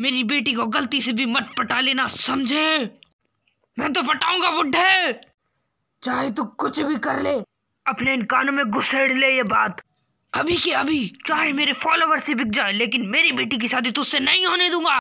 मेरी बेटी को गलती से भी मत पटा लेना समझे मैं तो पटाऊंगा बुढ़े चाहे तू कुछ भी कर ले अपने इन कानों में घुसेड़ ले ये बात अभी के अभी चाहे मेरे फॉलोवर से बिक जाए लेकिन मेरी बेटी की शादी तुझसे नहीं होने दूंगा